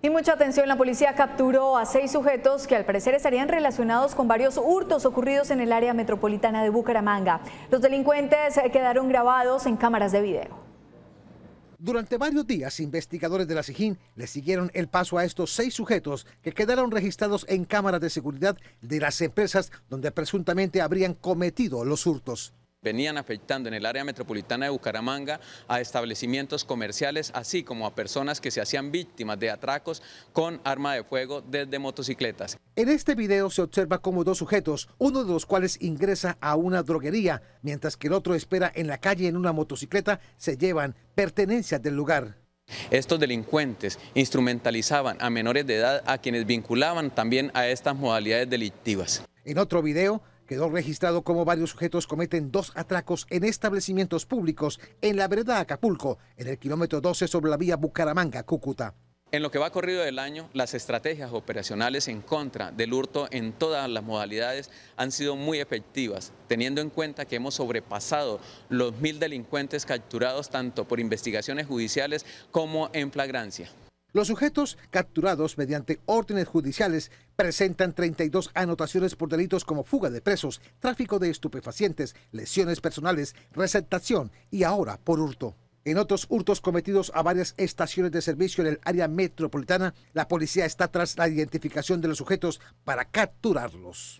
Y mucha atención, la policía capturó a seis sujetos que al parecer estarían relacionados con varios hurtos ocurridos en el área metropolitana de Bucaramanga. Los delincuentes eh, quedaron grabados en cámaras de video. Durante varios días, investigadores de la SIJIN le siguieron el paso a estos seis sujetos que quedaron registrados en cámaras de seguridad de las empresas donde presuntamente habrían cometido los hurtos venían afectando en el área metropolitana de Bucaramanga a establecimientos comerciales, así como a personas que se hacían víctimas de atracos con arma de fuego desde motocicletas. En este video se observa cómo dos sujetos, uno de los cuales ingresa a una droguería, mientras que el otro espera en la calle en una motocicleta, se llevan pertenencias del lugar. Estos delincuentes instrumentalizaban a menores de edad a quienes vinculaban también a estas modalidades delictivas. En otro video, Quedó registrado como varios sujetos cometen dos atracos en establecimientos públicos en la vereda Acapulco, en el kilómetro 12 sobre la vía Bucaramanga-Cúcuta. En lo que va corrido del año, las estrategias operacionales en contra del hurto en todas las modalidades han sido muy efectivas, teniendo en cuenta que hemos sobrepasado los mil delincuentes capturados tanto por investigaciones judiciales como en flagrancia. Los sujetos capturados mediante órdenes judiciales presentan 32 anotaciones por delitos como fuga de presos, tráfico de estupefacientes, lesiones personales, receptación y ahora por hurto. En otros hurtos cometidos a varias estaciones de servicio en el área metropolitana, la policía está tras la identificación de los sujetos para capturarlos.